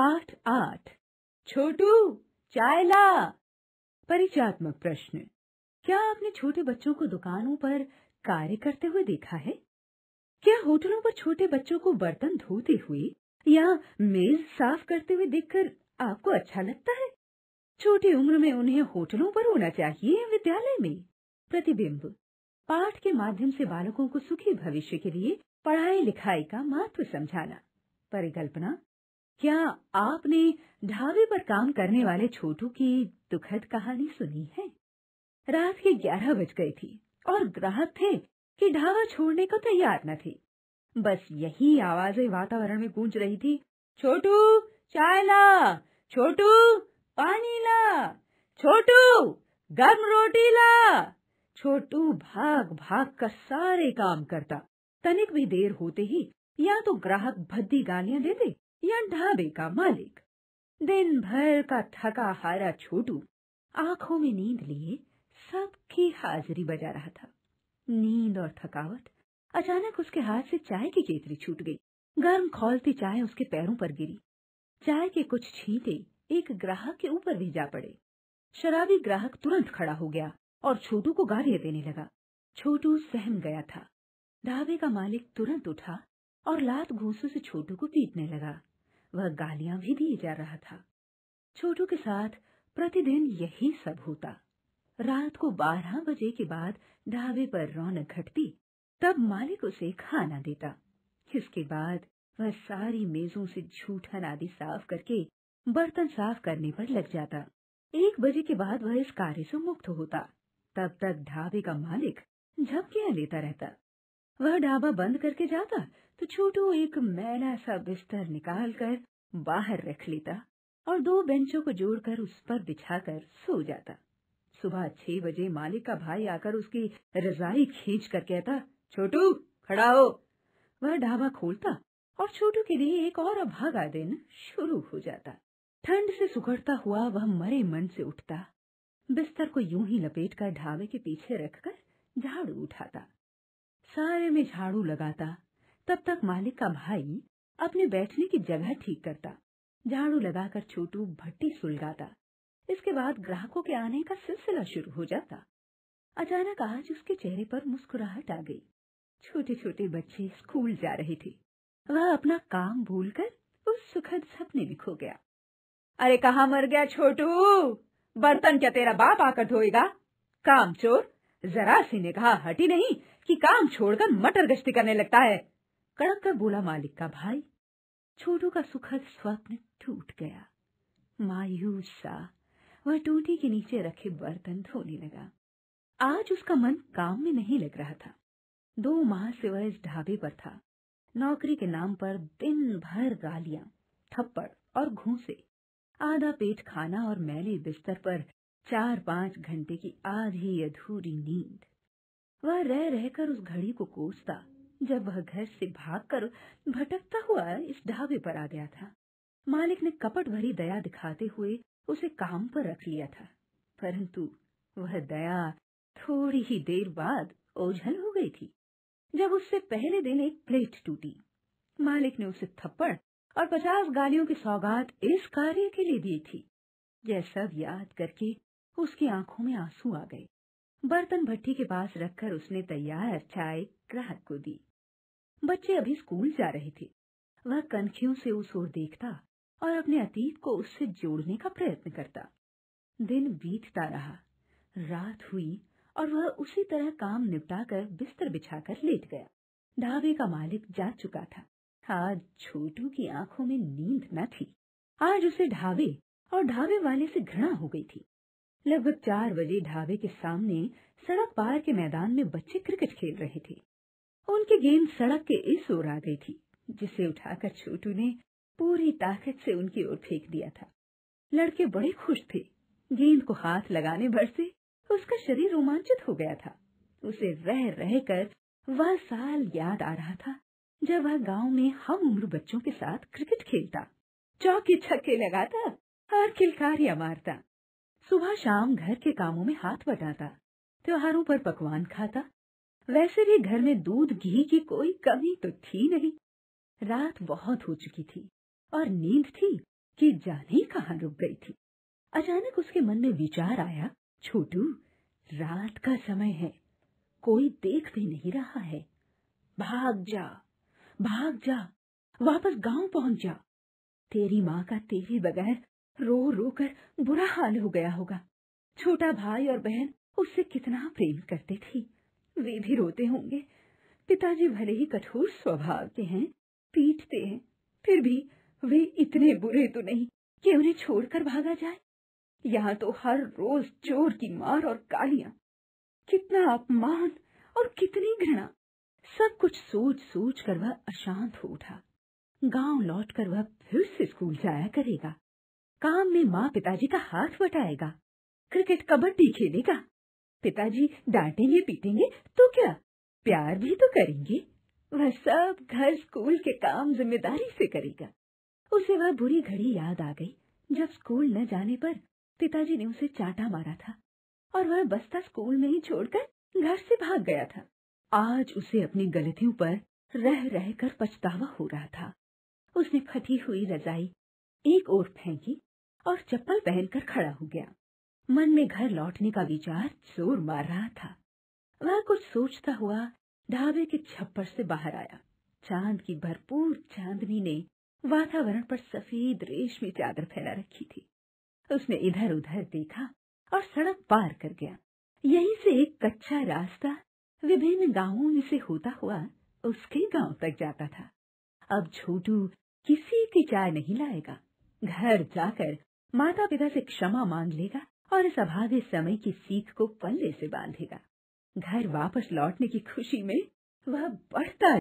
आठ आठ छोटू चाय ला परिचयात्मक प्रश्न क्या आपने छोटे बच्चों को दुकानों पर कार्य करते हुए देखा है क्या होटलों पर छोटे बच्चों को बर्तन धोते हुए या मेज साफ करते हुए देखकर आपको अच्छा लगता है छोटी उम्र में उन्हें होटलों पर होना चाहिए विद्यालय में प्रतिबिंब पाठ के माध्यम से बालकों को सुखी भविष्य के लिए पढ़ाई लिखाई का महत्व समझाना परिकल्पना क्या आपने ढाबे पर काम करने वाले छोटू की दुखद कहानी सुनी है रात के ग्यारह बज गई थी और ग्राहक थे कि ढाबा छोड़ने को तैयार न थे बस यही आवाजें वातावरण में गूंज रही थी छोटू चाय ला छोटू पानी ला छोटू गर्म रोटी ला छोटू भाग भाग कर सारे काम करता तनिक भी देर होते ही या तो ग्राहक भद्दी गालियां देते या ढाबे का मालिक दिन भर का थका हारा छोटू आंखों में नींद लिए सबकी हाजिरी बजा रहा था नींद और थकावट अचानक उसके हाथ से चाय की केतरी छूट गई गर्म खोलती चाय उसके पैरों पर गिरी चाय के कुछ छींटे एक ग्राहक के ऊपर भी जा पड़े शराबी ग्राहक तुरंत खड़ा हो गया और छोटू को गालियां देने लगा छोटू सहम गया था ढाबे का मालिक तुरंत उठा और लात घूसू से छोटू को पीटने लगा वह गालियां भी दिए जा रहा था छोटू के साथ प्रतिदिन यही सब होता रात को बारह बजे के बाद ढाबे पर रौनक घटती तब मालिक उसे खाना देता इसके बाद वह सारी मेजों से झूठन आदि साफ करके बर्तन साफ करने पर लग जाता एक बजे के बाद वह इस कार्य से मुक्त होता तब तक ढाबे का मालिक झपकियां लेता रहता वह ढाबा बंद करके जाता तो छोटू एक मैला सा बिस्तर निकालकर बाहर रख लेता और दो बेंचों को जोड़कर उस पर बिछाकर सो जाता सुबह छह बजे मालिक का भाई आकर उसकी रजाई खींच कर कहता छोटू खड़ा हो वह ढाबा खोलता और छोटू के लिए एक और अभागा दिन शुरू हो जाता ठंड से सुखड़ता हुआ वह मरे मन से उठता बिस्तर को यूं ही लपेट कर ढाबे के पीछे रखकर झाड़ू उठाता सारे में झाड़ू लगाता तब तक मालिक का भाई अपने बैठने की जगह ठीक करता झाड़ू लगाकर छोटू भट्टी सुलगाता इसके बाद ग्राहकों के आने का सिलसिला शुरू हो जाता अचानक आज उसके चेहरे पर मुस्कुराहट आ गई छोटे छोटे बच्चे स्कूल जा रहे थे वह अपना काम भूलकर उस सुखद सपने में खो गया अरे कहा मर गया छोटू बर्तन क्या तेरा बाप आकर धोएगा काम चोर जरा सी निगाह हटी नहीं कि काम छोड़कर मटर गश्ती करने लगता है कड़क कर बोला मालिक का भाई छोटू का सुखद स्वप्न टूट गया मायूस सा वह टूटी के नीचे रखे बर्तन धोने लगा आज उसका मन काम में नहीं लग रहा था दो माह से वह इस ढाबे पर था नौकरी के नाम पर दिन भर गालियां थप्पड़ और घूसे आधा पेट खाना और मैले बिस्तर पर चार पांच घंटे की आधी अधूरी नींद वह रह रहकर उस घड़ी को कोसता जब वह घर से भागकर भटकता हुआ इस ढाबे पर आ गया था मालिक ने कपट भरी दया दिखाते हुए उसे काम पर रख लिया था परंतु वह दया थोड़ी ही देर बाद ओझल हो गई थी जब उससे पहले दिन एक प्लेट टूटी मालिक ने उसे थप्पड़ और पचास गालियों की सौगात इस कार्य के लिए दी थी यह सब याद करके उसकी आंखों में आंसू आ गए बर्तन भट्टी के पास रखकर उसने तैयार चाय ग्राहक को दी बच्चे अभी स्कूल जा रहे थे वह कनखियों से उस ओर देखता और अपने अतीत को उससे जोड़ने का प्रयत्न करता दिन बीतता रहा रात हुई और वह उसी तरह काम निपटाकर बिस्तर बिछाकर लेट गया ढाबे का मालिक जा चुका था आज छोटू की आंखों में नींद न थी आज उसे ढाबे और ढाबे वाले से घृणा हो गई थी लगभग चार बजे ढाबे के सामने सड़क पार के मैदान में बच्चे क्रिकेट खेल रहे थे उनकी गेंद सड़क के इस ओर आ गई थी जिसे उठाकर छोटू ने पूरी ताकत से उनकी ओर फेंक दिया था लड़के बड़े खुश थे गेंद को हाथ लगाने भर से उसका शरीर रोमांचित हो गया था उसे रह रह कर वह साल याद आ रहा था जब वह गांव में हम उम्र बच्चों के साथ क्रिकेट खेलता चौके छक्के लगाता और खिलकारियां मारता सुबह शाम घर के कामों में हाथ बटाता त्योहारों पर पकवान खाता वैसे भी घर में दूध घी की कोई कमी तो थी नहीं रात बहुत हो चुकी थी और नींद थी कि जाने कहा रुक गई थी अचानक उसके मन में विचार आया छोटू रात का समय है कोई देख भी नहीं रहा है भाग जा भाग जा वापस गांव पहुंच जा तेरी माँ का तेरे बगैर रो रो कर बुरा हाल हो गया होगा छोटा भाई और बहन उससे कितना प्रेम करते थे वे भी रोते होंगे पिताजी भले ही कठोर स्वभाव के हैं पीटते हैं फिर भी वे इतने बुरे तो नहीं कि उन्हें छोड़कर भागा जाए यहाँ तो हर रोज चोर की मार और गालियां कितना अपमान और कितनी घृणा सब कुछ सोच सोच कर वह अशांत हो उठा गांव लौटकर वह फिर से स्कूल जाया करेगा काम में माँ पिताजी का हाथ बटाएगा क्रिकेट कबड्डी खेलेगा पिताजी डांटेंगे पीटेंगे तो क्या प्यार भी तो करेंगे वह सब घर स्कूल के काम जिम्मेदारी से करेगा उसे वह बुरी घड़ी याद आ गई जब स्कूल न जाने पर पिताजी ने उसे चाटा मारा था और वह बस्ता स्कूल में ही छोड़कर घर से भाग गया था आज उसे अपनी गलतियों पर रह रह कर पछतावा हो रहा था उसने फटी हुई रजाई एक ओर फेंकी और चप्पल पहनकर खड़ा हो गया मन में घर लौटने का विचार जोर मार रहा था वह कुछ सोचता हुआ ढाबे के छप्पर से बाहर आया चांद की भरपूर चांदनी ने वातावरण पर सफेद रेशमी चादर फैला रखी थी उसने इधर उधर देखा और सड़क पार कर गया यहीं से एक कच्चा रास्ता विभिन्न गांवों में से होता हुआ उसके गांव तक जाता था अब छोटू किसी की चाय नहीं लाएगा घर जाकर माता पिता से क्षमा मांग लेगा और इस अभागे समय की सीख को पल्ले से बांधेगा घर वापस लौटने की खुशी में वह बढ़ता